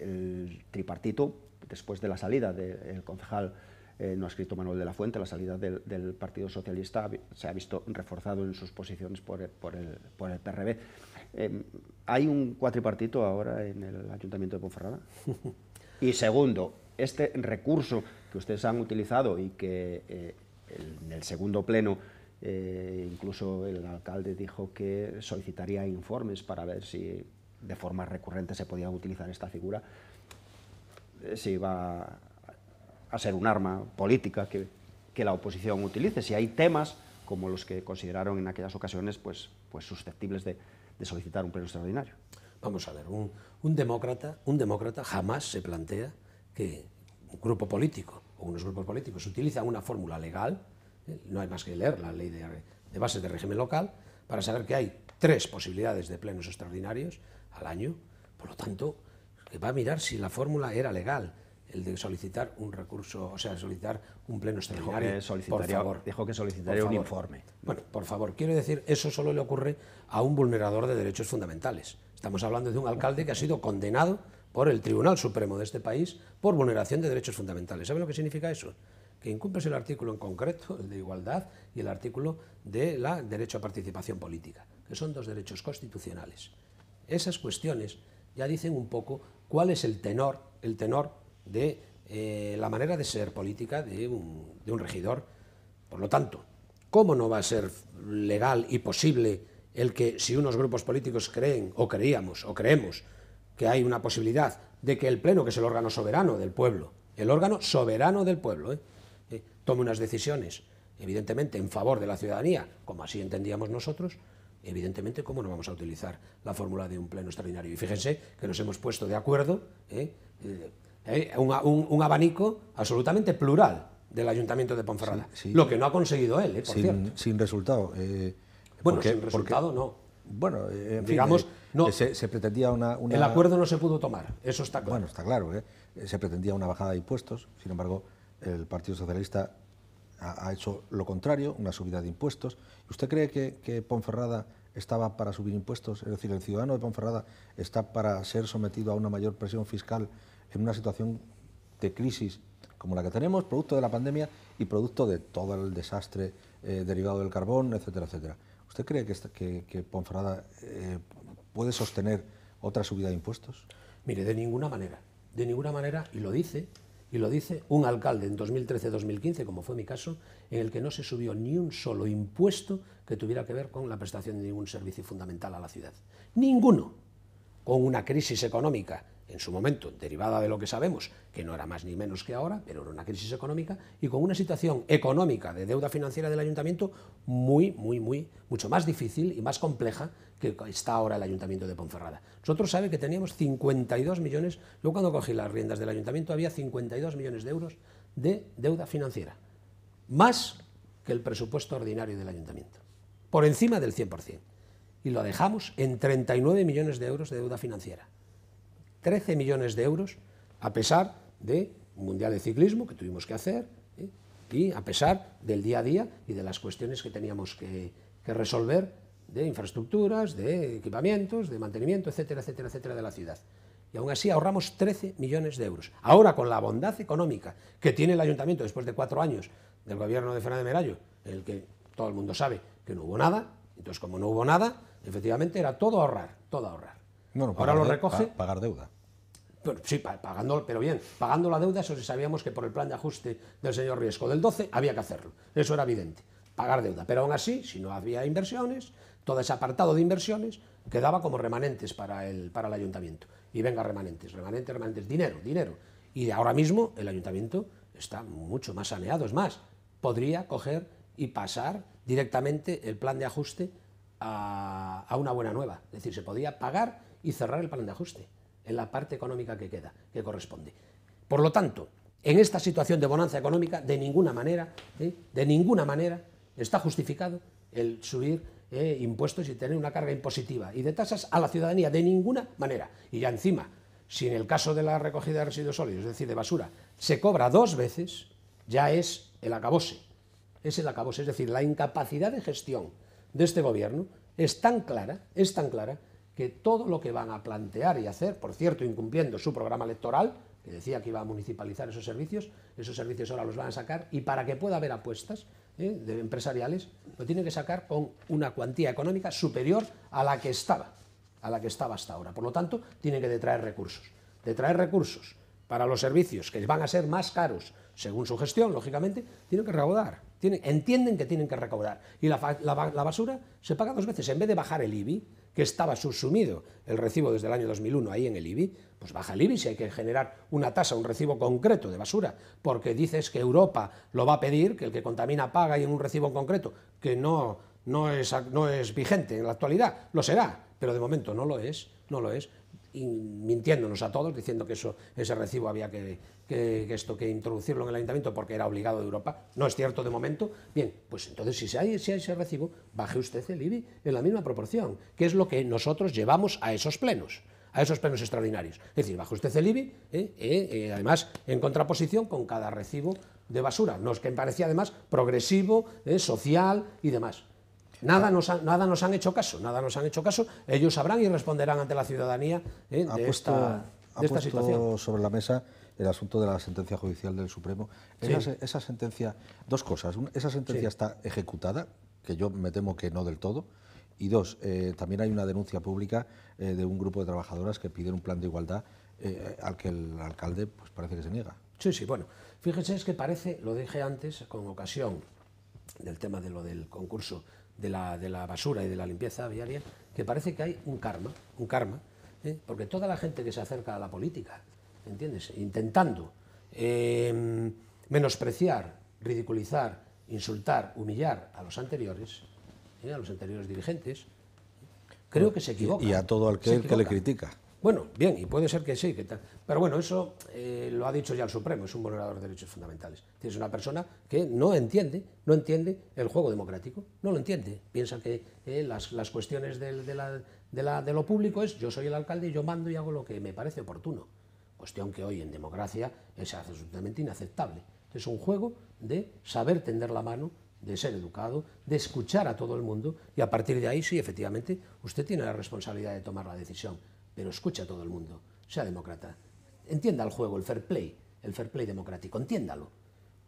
el tripartito después de la salida del concejal, eh, no ha escrito Manuel de la Fuente, la salida del, Partido Socialista se ha visto reforzado en sus posiciones por, el, PRB. Em, ¿Hay un cuatripartito ahora en el Ayuntamiento de Ponferrada? y segundo, este recurso que ustedes han utilizado y que eh, en el segundo pleno eh, incluso el alcalde dijo que solicitaría informes para ver si de forma recurrente se podía utilizar esta figura, eh, si va a ser un arma política que, la oposición utilice, si hay temas como los que consideraron en aquellas ocasiones pues, pues susceptibles de, solicitar un pleno extraordinario. Vamos a ver, un, demócrata, un demócrata jamás se plantea que un grupo político o unos grupos políticos utilizan una fórmula legal, eh, no hay más que leer la ley de, de bases de régimen local, para saber que hay tres posibilidades de plenos extraordinarios al año, por lo tanto, que va a mirar si la fórmula era legal el de solicitar un recurso, o sea, solicitar un pleno extraordinario. que por favor, dijo que solicitaría un informe. Bueno, por favor, quiero decir, eso solo le ocurre a un vulnerador de derechos fundamentales. Estamos hablando de un alcalde que ha sido condenado por el Tribunal Supremo de este país por vulneración de derechos fundamentales. ¿Saben lo que significa eso? Que incumples el artículo en concreto, el de igualdad, y el artículo de la derecho a participación política, que son dos derechos constitucionales. Esas cuestiones ya dicen un poco cuál es el tenor, el tenor de eh, la manera de ser política de un, regidor. Por lo tanto, ¿cómo no va a ser legal y posible el que si unos grupos políticos creen o creíamos o creemos que hay una posibilidad de que el Pleno, que es el órgano soberano del pueblo, el órgano soberano del pueblo, eh, eh, tome unas decisiones, evidentemente, en favor de la ciudadanía, como así entendíamos nosotros, Evidentemente, ¿cómo no vamos a utilizar la fórmula de un pleno extraordinario? Y fíjense que nos hemos puesto de acuerdo ¿eh? Eh, eh, un, abanico absolutamente plural del Ayuntamiento de Ponferrada, lo que no ha conseguido él, sin, resultado. bueno, sin resultado no. Bueno, digamos, no, se, pretendía una, una, El acuerdo no se pudo tomar, eso está claro. Bueno, está claro, se pretendía una bajada de impuestos, sin embargo, el Partido Socialista ha, hecho lo contrario, una subida de impuestos. ¿Usted cree que, Ponferrada estaba para subir impuestos? Es decir, el ciudadano de Ponferrada está para ser sometido a una mayor presión fiscal en una situación de crisis como la que tenemos, producto de la pandemia y producto de todo el desastre eh, derivado del carbón, etcétera, etcétera. ¿Usted cree que, Ponferrada eh, puede sostener otra subida de impuestos? Mire, de ninguna manera. De ninguna manera, y lo dice y lo dice un alcalde en 2013-2015, como fue mi caso, en el que no se subió ni un solo impuesto que tuviera que ver con la prestación de ningún servicio fundamental a la ciudad. Ninguno. Con una crisis económica en su momento, derivada de lo que sabemos, que no era más ni menos que ahora, pero era una crisis económica, y con una situación económica de deuda financiera del ayuntamiento muy, muy, muy, mucho más difícil y más compleja que está ahora el ayuntamiento de Ponferrada. Nosotros sabemos que teníamos 52 millones, luego cuando cogí las riendas del ayuntamiento había 52 millones de euros de deuda financiera, más que el presupuesto ordinario del ayuntamiento, por encima del 100%. Y lo dejamos en 39 millones de euros de deuda financiera. 13 millones de euros, a pesar de un mundial de ciclismo que tuvimos que hacer, ¿eh? y a pesar del día a día y de las cuestiones que teníamos que, resolver de infraestructuras, de equipamientos, de mantenimiento, etcétera, etcétera, etcétera, de la ciudad. Y aún así ahorramos 13 millones de euros. Ahora, con la bondad económica que tiene el ayuntamiento después de cuatro años del gobierno de Fernández de Merallo, el que todo el mundo sabe que no hubo nada, entonces como no hubo nada, efectivamente era todo ahorrar, todo ahorrar. Ahora lo recoge. pagar deuda. sí, pagando, pero bien, pagando la deuda, eso sí sabíamos que por el plan de ajuste del señor Riesco del 12 había que hacerlo. Eso era evidente, pagar deuda. Pero aún así, si no había inversiones, todo ese apartado de inversiones quedaba como remanentes para el, para el ayuntamiento. Y venga, remanentes, remanentes, remanentes, dinero, dinero. Y ahora mismo el ayuntamiento está mucho más saneado. Es más, podría coger y pasar directamente el plan de ajuste a, a una buena nueva. Es decir, se podía pagar y cerrar el plan de ajuste en la parte económica que queda, que corresponde. Por lo tanto, en esta situación de bonanza económica, de ninguna manera, ¿eh? de ninguna manera está justificado el subir ¿eh? impuestos y tener una carga impositiva y de tasas a la ciudadanía, de ninguna manera. Y ya encima, si en el caso de la recogida de residuos sólidos, es decir, de basura, se cobra dos veces, ya es el acabose. Es el acabose, es decir, la incapacidad de gestión de este gobierno es tan clara, es tan clara, que todo lo que van a plantear y hacer, por cierto, incumpliendo su programa electoral, que decía que iba a municipalizar esos servicios, esos servicios ahora los van a sacar y para que pueda haber apuestas ¿eh? de empresariales, lo tienen que sacar con una cuantía económica superior a la que estaba, a la que estaba hasta ahora. Por lo tanto, tienen que detraer recursos. Detraer recursos para los servicios que van a ser más caros, según su gestión, lógicamente, tienen que recaudar entienden que tienen que recaudar. Y la, basura se paga dos veces. En vez de bajar el IBI, que estaba subsumido el recibo desde el año 2001 ahí en el IBI, pues baja el IBI si hay que generar una tasa, un recibo concreto de basura, porque dices que Europa lo va a pedir, que el que contamina paga y en un recibo concreto, que no, no, es, no es vigente en la actualidad, lo será, pero de momento no lo es, no lo es, mintiéndonos a todos, diciendo que eso, ese recibo había que, que, esto, que introducirlo en el ayuntamiento porque era obligado de Europa. No es cierto de momento. Bien, pues entonces si hay, si hay ese recibo, baje usted el IBI en la misma proporción, que es lo que nosotros llevamos a esos plenos a esos plenos extraordinarios. Es decir, baje usted el IBI, ¿eh? Eh, eh, además en contraposición con cada recibo de basura, nos que parecía además progresivo, social y demás. Nada nos, han, nada nos han hecho caso, nada nos han hecho caso. Ellos sabrán y responderán ante la ciudadanía de, esta, situación. sobre la mesa el asunto de la sentencia judicial del Supremo. Esa, sentencia, dos cosas. Esa sentencia está ejecutada, que yo me temo que no del todo. Y dos, eh, también hay una denuncia pública eh, de un grupo de trabajadoras que piden un plan de igualdad eh, al que el alcalde pues, parece que se niega. Sí, sí, bueno. Fíjense, es que parece, lo dije antes, con ocasión del tema de lo del concurso de la, de la basura y de la limpieza viaria, que parece que hay un karma, un karma, porque toda la gente que se acerca a la política, ¿entiendes? Intentando eh, menospreciar, ridiculizar, insultar, humillar a los anteriores, eh, a los anteriores dirigentes, creo que se equivoca. Y a todo aquel que le critica. Bueno, bien, y puede ser que sí, que tal. pero bueno, eso eh, lo ha dicho ya el Supremo, es un vulnerador de derechos fundamentales. Es una persona que no entiende, no entiende el juego democrático, no lo entiende. Piensa que las, las, cuestiones de, la, de, de, lo público es yo soy el alcalde y yo mando y hago lo que me parece oportuno cuestión que hoy en democracia es absolutamente inaceptable. Es un juego de saber tender la mano, de ser educado, de escuchar a todo el mundo y a partir de ahí sí, efectivamente, usted tiene la responsabilidad de tomar la decisión, pero escucha a todo el mundo, sea demócrata, entienda el juego, el fair play, el fair play democrático, entiéndalo.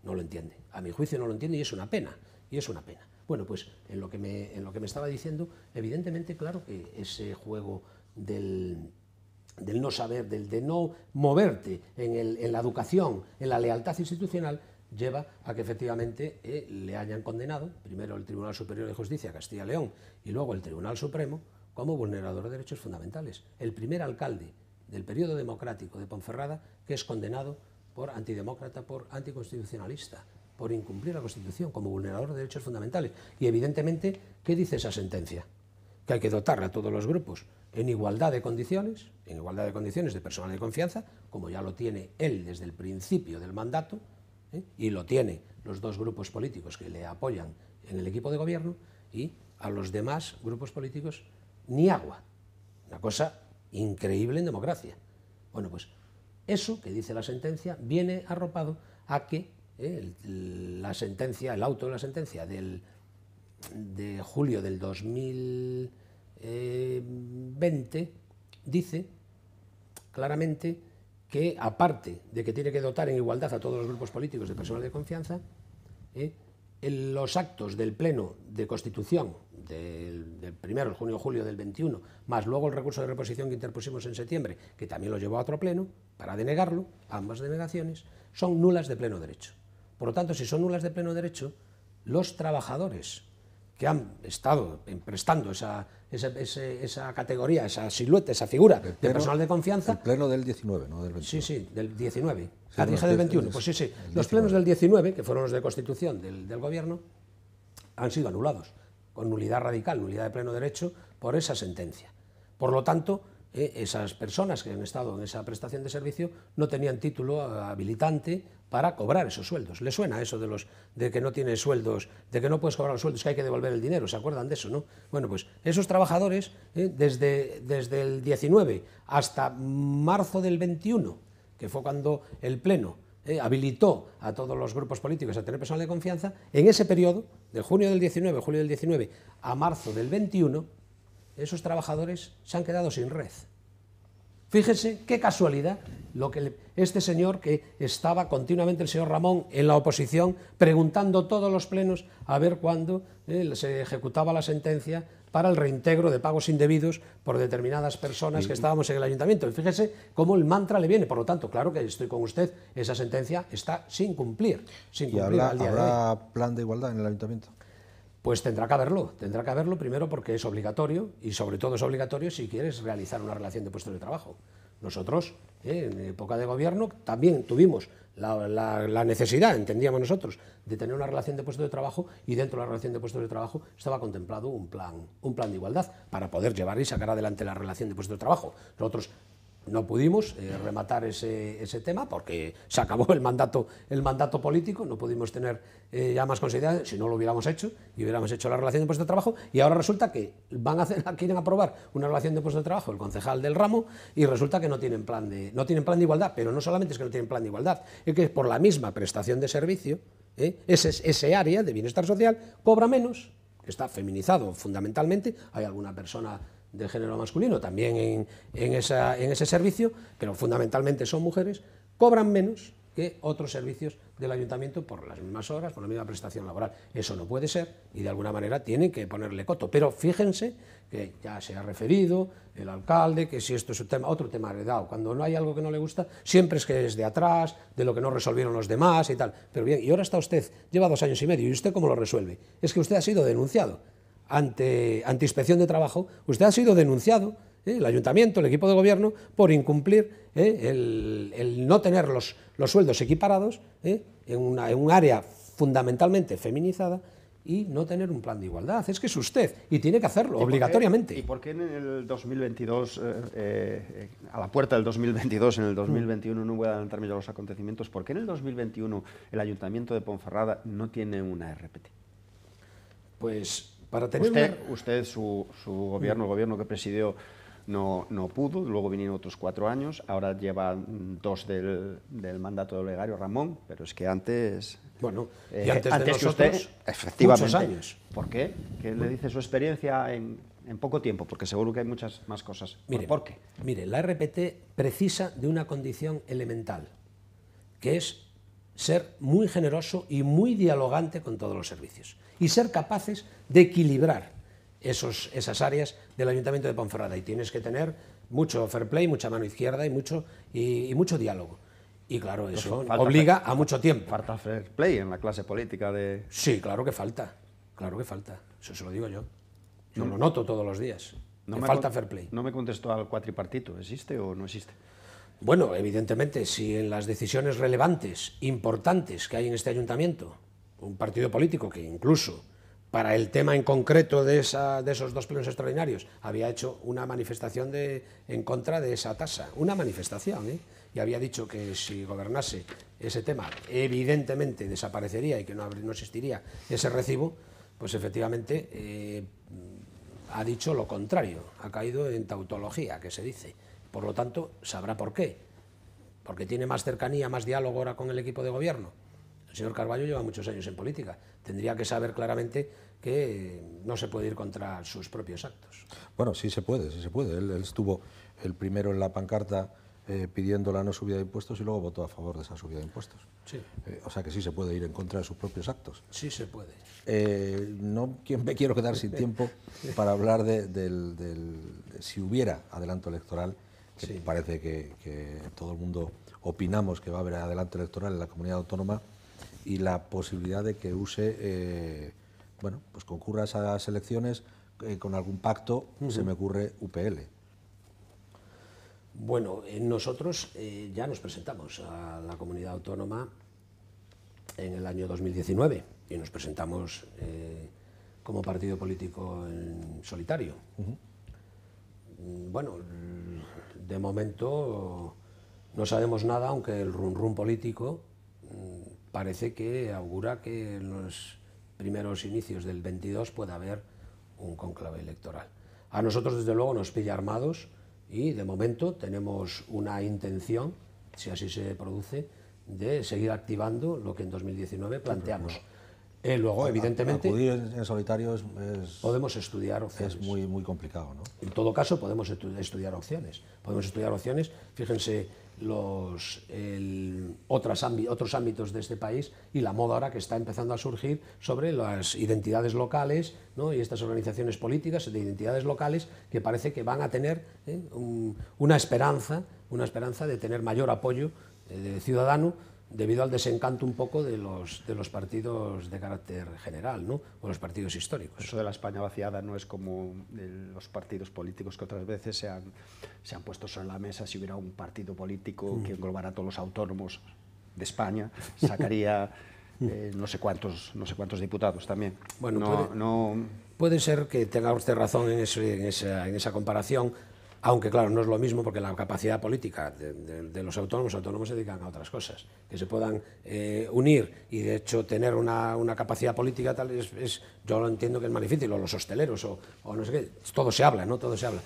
No lo entiende, a mi juicio no lo entiende y es una pena, y es una pena. Bueno, pues en lo que me, en lo que me estaba diciendo, evidentemente, claro que ese juego del, del no saber, del de no moverte en, la educación, en la lealtad institucional, lleva a que efectivamente eh, le hayan condenado, primero el Tribunal Superior de Justicia Castilla y León y luego el Tribunal Supremo, como vulnerador de derechos fundamentales. El primer alcalde del periodo democrático de Ponferrada que es condenado por antidemócrata, por anticonstitucionalista, por incumplir la Constitución como vulnerador de derechos fundamentales. Y evidentemente, ¿qué dice esa sentencia? Que hay que dotarla a todos los grupos en igualdad de condiciones, en igualdad de condiciones de personal de confianza, como ya lo tiene él desde el principio del mandato, ¿eh? y lo tiene los dos grupos políticos que le apoyan en el equipo de gobierno, y a los demás grupos políticos ni agua. Una cosa increíble en democracia. Bueno, pues eso que dice la sentencia viene arropado a que ¿eh? la sentencia, el auto de la sentencia del, de julio del 2000 20 eh, dice claramente que, aparte de que tiene que dotar en igualdad a todos los grupos políticos de personal de confianza, eh, en los actos del Pleno de Constitución del, primero, de junio-julio del 21, más luego el recurso de reposición que interpusimos en septiembre, que también lo llevó a otro Pleno, para denegarlo, ambas denegaciones, son nulas de pleno derecho. Por lo tanto, si son nulas de pleno derecho, los trabajadores que han estado prestando esa, esa, categoría, esa silueta, esa figura de personal de confianza. El pleno del 19, ¿no? Del Sí, sí, del 19. la dije del 21. pues sí, sí. Los plenos del 19, que fueron los de constitución del, del gobierno, han sido anulados, con nulidad radical, nulidad de pleno derecho, por esa sentencia. Por lo tanto, eh, esas personas que han estado en esa prestación de servicio no tenían título habilitante para cobrar esos sueldos. ¿Le suena eso de los de que no tienes sueldos, de que no puedes cobrar los sueldos, que hay que devolver el dinero? ¿Se acuerdan de eso, no? Bueno, pues esos trabajadores ¿eh? desde desde el 19 hasta marzo del 21, que fue cuando el pleno ¿eh? habilitó a todos los grupos políticos a tener personal de confianza, en ese periodo, de junio del 19, julio del 19 a marzo del 21, esos trabajadores se han quedado sin red. Fíjese qué casualidad lo que este señor que estaba continuamente el señor Ramón en la oposición preguntando todos los plenos a ver cuándo eh, se ejecutaba la sentencia para el reintegro de pagos indebidos por determinadas personas que estábamos en el ayuntamiento. Y fíjese cómo el mantra le viene. Por lo tanto, claro que estoy con usted, esa sentencia está sin cumplir. Sin cumplir al día de hoy. plan de igualdad en el ayuntamiento? Pues tendrá que haberlo, tendrá que haberlo primero porque es obligatorio y sobre todo es obligatorio si quieres realizar una relación de puesto de trabajo. Nosotros, ¿eh? en época de gobierno, también tuvimos la, necesidad, entendíamos nosotros, de tener una relación de puestos de trabajo y dentro de la relación de puestos de trabajo estaba contemplado un plan, un plan de igualdad para poder llevar y sacar adelante la relación de puestos de trabajo. Nosotros no pudimos eh, rematar ese, tema porque se acabó el mandato, el mandato político, no pudimos tener eh, ya más consideraciones, si no lo hubiéramos hecho y hubiéramos hecho la relación de puesto de trabajo y ahora resulta que van a hacer, quieren aprobar una relación de puesto de trabajo el concejal del ramo y resulta que no tienen plan de, no tienen plan de igualdad, pero no solamente es que no tienen plan de igualdad, es que por la misma prestación de servicio, eh, ese, área de bienestar social cobra menos, está feminizado fundamentalmente, hay alguna persona de género masculino, también en, ese servicio, pero fundamentalmente son mujeres, cobran menos que otros servicios del ayuntamiento por las mismas horas, por la misma prestación laboral. Eso no puede ser y de alguna manera tienen que ponerle coto. Pero fíjense que ya se ha referido el alcalde, que si esto es un tema, otro tema heredado, cuando no hay algo que no le gusta, siempre es que es de atrás, de lo que no resolvieron los demás y tal. Pero bien, y ahora está usted, lleva dos años y medio, ¿y usted cómo lo resuelve? Es que usted ha sido denunciado ante, inspección de trabajo, usted ha sido denunciado, ¿eh? el ayuntamiento, el equipo de gobierno, por incumplir ¿eh? el, no tener los, sueldos equiparados ¿eh? en, en un área fundamentalmente feminizada y no tener un plan de igualdad. Es que es usted y tiene que hacerlo obligatoriamente. ¿Y por qué en el 2022, a la puerta del 2022, en el 2021, no voy a adelantarme ya los acontecimientos, ¿por qué en el 2021 el Ayuntamiento de Ponferrada no tiene una RPT? Pues para tener usted, su, gobierno, el gobierno que presidió, no, no, pudo, luego vinieron otros cuatro años, ahora lleva dos del, mandato de Olegario Ramón, pero es que antes... Bueno, y eh, antes, de que usted, efectivamente, muchos años. ¿Por qué? ¿Qué le dice su experiencia en, en, poco tiempo? Porque seguro que hay muchas más cosas. Mire, ¿Por qué? Mire, la RPT precisa de una condición elemental, que es ser muy generoso y muy dialogante con todos los servicios y ser capaces de equilibrar esos, esas áreas del Ayuntamiento de Ponferrada y tienes que tener mucho fair play, mucha mano izquierda y mucho, y, mucho diálogo. Y claro, pues eso obliga a mucho tiempo. ¿Falta fair play en la clase política de...? Sí, claro que falta, claro que falta, eso se lo digo yo. Yo mm. lo noto todos los días, me falta fair play. No me contestó al cuatripartito, ¿existe o no existe? Bueno, evidentemente, si en las decisiones relevantes, importantes que hay en este ayuntamiento, un partido político que incluso para el tema en concreto de, esos dos plenos extraordinarios había hecho una manifestación en contra de esa tasa, una manifestación, ¿eh? y había dicho que si gobernase ese tema, evidentemente desaparecería y que no, existiría ese recibo, pues efectivamente eh, ha dicho lo contrario, ha caído en tautología, que se dice. Por lo tanto, sabrá por qué. Porque tiene más cercanía, más diálogo ahora con el equipo de gobierno. El señor Carballo lleva muchos años en política. Tendría que saber claramente que no se puede ir contra sus propios actos. Bueno, sí se puede, sí se puede. Él, estuvo el primero en la pancarta eh, pidiendo la no subida de impuestos y luego votó a favor de esa subida de impuestos. Sí. Eh, o sea que sí se puede ir en contra de sus propios actos. Sí se puede. Eh, no me quiero quedar sin tiempo para hablar de, si hubiera adelanto electoral parece que, todo el mundo opinamos que va a haber adelanto electoral en la comunidad autónoma, y la posibilidad de que use, eh, bueno, pues concurra a esas elecciones eh, con algún pacto, se me ocurre UPL. Bueno, eh, nosotros ya nos presentamos a la comunidad autónoma en el año 2019 y nos presentamos como partido político solitario. Bueno, de momento no sabemos nada, aunque el run político mm, parece que augura que en los primeros inicios del 22 pueda haber un conclave electoral. A nosotros, desde luego, nos pilla armados y, de momento, tenemos una intención, si así se produce, de seguir activando lo que en 2019 planteamos. Eh, luego, evidentemente. Podemos estudiar opciones. Es muy, muy complicado, ¿no? En todo caso, podemos estudiar opciones. Podemos estudiar opciones. Fíjense los, otros ámbitos de este país y la moda ahora que está empezando a surgir sobre las identidades locales y estas organizaciones políticas de identidades locales que parece que van a tener ¿eh? una esperanza una esperanza de tener mayor apoyo eh, de ciudadano debido al desencanto un poco de los, de los partidos de carácter general, ¿no? o los partidos históricos. Eso de la España vaciada no es como los partidos políticos que otras veces se han, se han puesto sobre la mesa si hubiera un partido político mm. que englobara a todos los autónomos de España, sacaría mm. eh, no, sé cuántos, no sé cuántos diputados también. Bueno, no, puede, ser que tenga usted razón en, en, esa, en esa comparación, aunque, claro, no es lo mismo porque la capacidad política de, los autónomos, autónomos se dedican a otras cosas. Que se puedan eh, unir y, de hecho, tener una, capacidad política tal, es, yo lo entiendo que es más difícil, o los hosteleros, o, no sé qué. Todo se habla, ¿no? Todo se habla.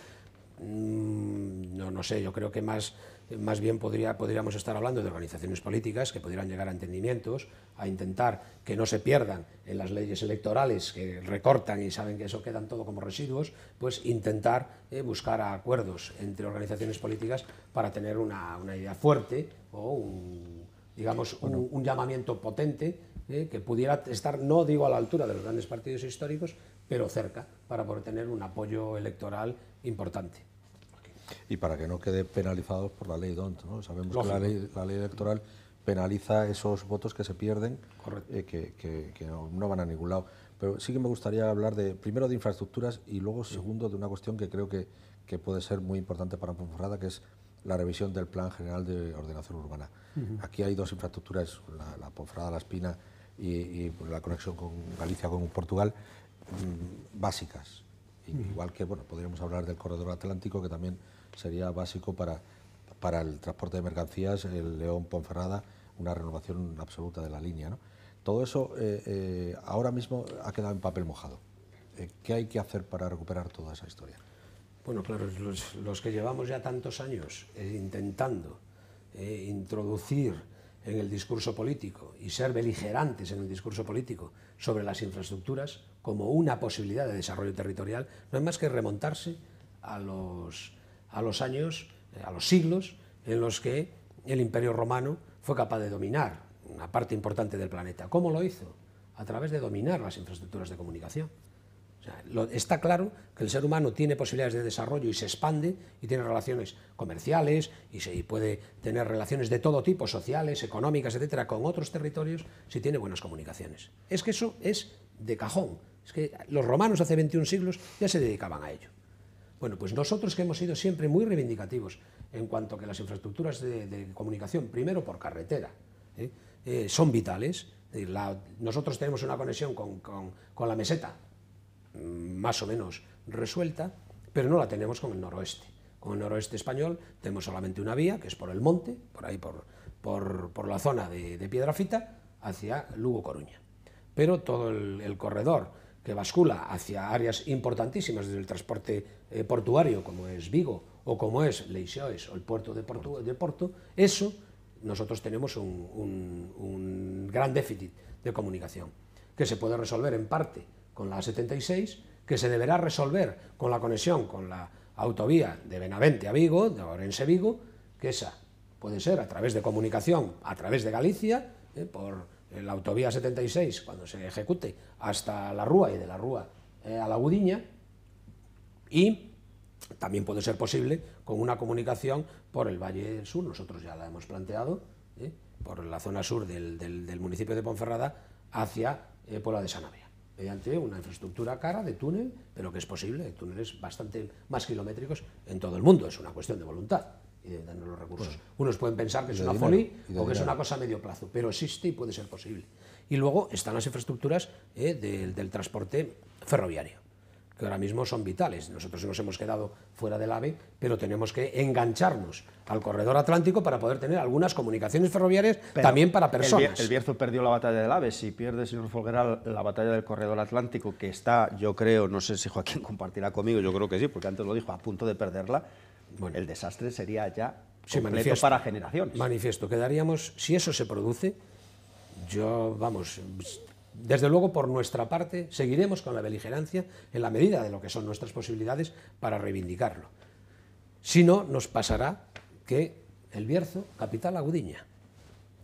Mm, no, no sé, yo creo que más más bien podríamos estar hablando de organizaciones políticas que pudieran llegar a entendimientos, a intentar que no se pierdan en las leyes electorales que recortan y saben que eso quedan todo como residuos, pues intentar eh, buscar acuerdos entre organizaciones políticas para tener una, idea fuerte o un, digamos, un, llamamiento potente eh, que pudiera estar, no digo a la altura de los grandes partidos históricos, pero cerca, para poder tener un apoyo electoral importante y para que no quede penalizados por la ley DONT. ¿no? Sabemos que la ley, electoral penaliza esos votos que se pierden, eh, que, no, van a ningún lado. Pero sí que me gustaría hablar de, primero de infraestructuras y luego, segundo, de una cuestión que creo que, puede ser muy importante para Ponferrada, que es la revisión del Plan General de Ordenación Urbana. Aquí hay dos infraestructuras, la, la Ponferrada La Espina y, la conexión con Galicia, con Portugal, mm, básicas. Igual que, bueno, podríamos hablar del corredor atlántico, que también sería básico para, para el transporte de mercancías, el León-Ponferrada, una renovación absoluta de la línea. Todo eso eh, eh, ahora mismo ha quedado en papel mojado. Eh, ¿Qué hay que hacer para recuperar toda esa historia? Bueno, claro, los, los que llevamos ya tantos años intentando introducir en el discurso político y ser beligerantes en el discurso político sobre las infraestructuras como una posibilidad de desarrollo territorial, no hay más que remontarse a los a los años, a los siglos en los que el Imperio Romano fue capaz de dominar una parte importante del planeta. ¿Cómo lo hizo? A través de dominar las infraestructuras de comunicación. está claro que el ser humano tiene posibilidades de desarrollo y se expande y tiene relaciones comerciales y, puede tener relaciones de todo tipo, sociales, económicas, etcétera, con otros territorios si tiene buenas comunicaciones. Es que eso es de cajón. Es que los romanos hace 21 siglos ya se dedicaban a ello. Bueno, pues nosotros que hemos sido siempre muy reivindicativos en cuanto a que las infraestructuras de, comunicación, primero por carretera, ¿eh? Eh, son vitales. nosotros tenemos una conexión con, la meseta mm, más o menos resuelta, pero no la tenemos con el noroeste. Con el noroeste español tenemos solamente una vía, que es por el monte, por ahí, por, por, la zona de, Piedrafita, hacia Lugo-Coruña. Pero todo el corredor que bascula hacia áreas importantísimas del transporte eh, portuario, como es Vigo o como es Leixões o el puerto de Porto, de Porto eso nosotros tenemos un, gran déficit de comunicación, que se puede resolver en parte con la A76, que se deberá resolver con la conexión con la autovía de Benavente a Vigo, de Orense-Vigo, que esa puede ser a través de comunicación, a través de Galicia, eh, por la autovía 76, cuando se ejecute, hasta la Rúa y de la Rúa eh, a la Gudiña, y también puede ser posible con una comunicación por el Valle del Sur, nosotros ya la hemos planteado, eh, por la zona sur del, municipio de Ponferrada hacia eh, Puebla de Sanabria, mediante una infraestructura cara de túnel, pero que es posible, túneles bastante más kilométricos en todo el mundo, es una cuestión de voluntad y de los recursos. Unos pueden pensar que es una dinero, o que es una cosa a medio plazo, pero existe y puede ser posible. Y luego están las infraestructuras eh, del, transporte ferroviario, que ahora mismo son vitales. Nosotros nos hemos quedado fuera del AVE, pero tenemos que engancharnos al corredor atlántico para poder tener algunas comunicaciones ferroviarias también para personas. El, Bierzo perdió la batalla del AVE. Si pierde, señor Folgueral, la batalla del corredor atlántico, que está, yo creo, no sé si Joaquín compartirá conmigo, yo creo que sí, porque antes lo dijo, a punto de perderla bueno. el desastre sería ya completo para generaciones. Manifiesto, quedaríamos, si eso se produce, yo, vamos, desde luego por nuestra parte seguiremos con la beligerancia en la medida de lo que son nuestras posibilidades para reivindicarlo. Si no, nos pasará que el Bierzo, capital agudiña.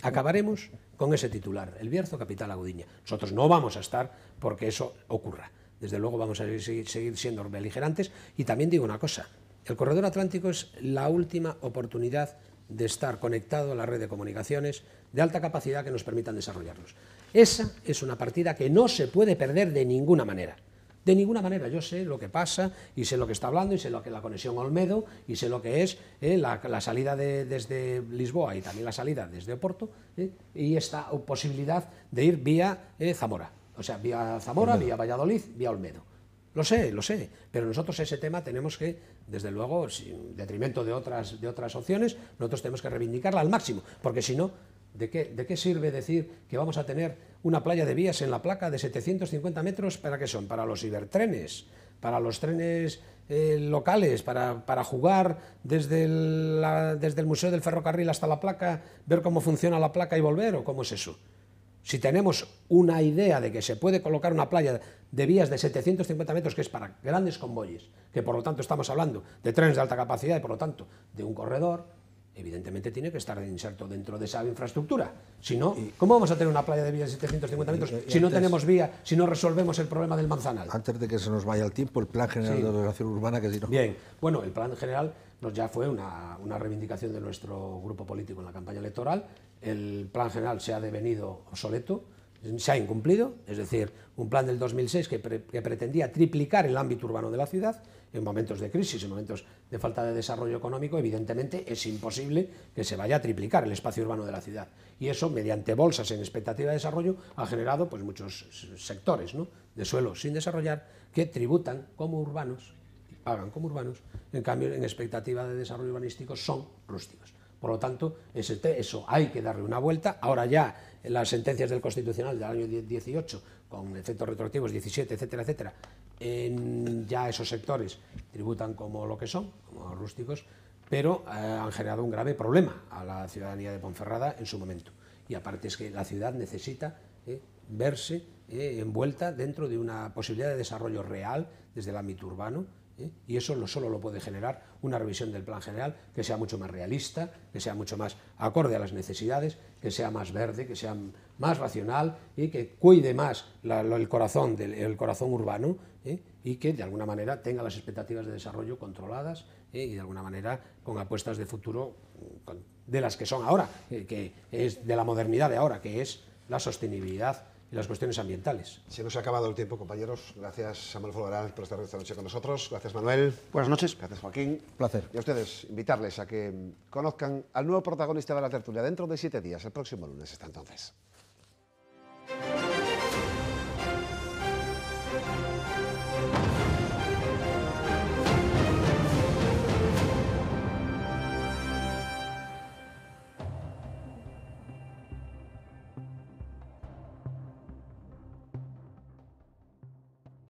Acabaremos con ese titular, el Bierzo, capital agudiña. Nosotros no vamos a estar porque eso ocurra. Desde luego vamos a seguir siendo beligerantes y también digo una cosa, el corredor atlántico es la última oportunidad de estar conectado a la red de comunicaciones de alta capacidad que nos permitan desarrollarnos. Esa es una partida que no se puede perder de ninguna manera. De ninguna manera, yo sé lo que pasa y sé lo que está hablando y sé lo que es la conexión Olmedo y sé lo que es eh, la, salida desde Lisboa y también la salida desde Oporto eh, y esta posibilidad de ir vía eh, Zamora. O sea, vía Zamora, vía Valladolid, vía Olmedo. Lo sé, lo sé, pero nosotros ese tema tenemos que, desde luego, sin detrimento de otras, de otras opciones, nosotros tenemos que reivindicarla al máximo, porque si no, ¿de qué, ¿de qué sirve decir que vamos a tener una playa de vías en la placa de 750 metros? ¿Para qué son? Para los cibertrenes, para los trenes eh, locales, para, jugar desde desde el Museo del Ferrocarril hasta la placa, ver cómo funciona la placa y volver, o cómo es eso. Si tenemos una idea de que se puede colocar una playa de vías de 750 metros, que es para grandes convoyes, que por lo tanto estamos hablando de trenes de alta capacidad y por lo tanto de un corredor, evidentemente tiene que estar inserto dentro de esa infraestructura. Si no, ¿cómo vamos a tener una playa de vías de 750 metros si no tenemos vía, si no resolvemos el problema del manzanal? Antes de que se nos vaya el tiempo, el plan general de ordenación urbana, que si no... Bien, bueno, el plan general nos pues, ya fue una, una reivindicación de nuestro grupo político en la campaña electoral el plan general se ha devenido obsoleto, se ha incumplido, es decir, un plan del 2006 que, pretendía triplicar el ámbito urbano de la ciudad en momentos de crisis, en momentos de falta de desarrollo económico, evidentemente es imposible que se vaya a triplicar el espacio urbano de la ciudad. Y eso, mediante bolsas en expectativa de desarrollo, ha generado pues, muchos sectores de suelo sin desarrollar que tributan como urbanos, pagan como urbanos, en cambio en expectativa de desarrollo urbanístico son rústicos. Por lo tanto, este, eso hay que darle una vuelta. Ahora ya las sentencias del Constitucional del año 18, con efectos retroactivos 17, etcétera, etcétera, ya esos sectores tributan como lo que son, como rústicos, pero eh, han generado un grave problema a la ciudadanía de Ponferrada en su momento. Y aparte es que la ciudad necesita eh, verse eh, envuelta dentro de una posibilidad de desarrollo real desde el ámbito urbano ¿eh? Y eso no solo lo puede generar una revisión del plan general que sea mucho más realista, que sea mucho más acorde a las necesidades, que sea más verde, que sea más racional y que cuide más el, corazón del, corazón urbano ¿eh? y que de alguna manera tenga las expectativas de desarrollo controladas ¿eh? y de alguna manera con apuestas de futuro de las que son ahora, que es de la modernidad de ahora, que es la sostenibilidad las cuestiones ambientales. Se nos ha acabado el tiempo, compañeros. Gracias, Samuel Fulgaral, por estar esta noche con nosotros. Gracias, Manuel. Buenas noches. Gracias, Joaquín. Placer. Y a ustedes, invitarles a que conozcan al nuevo protagonista de la tertulia dentro de siete días, el próximo lunes. Hasta entonces.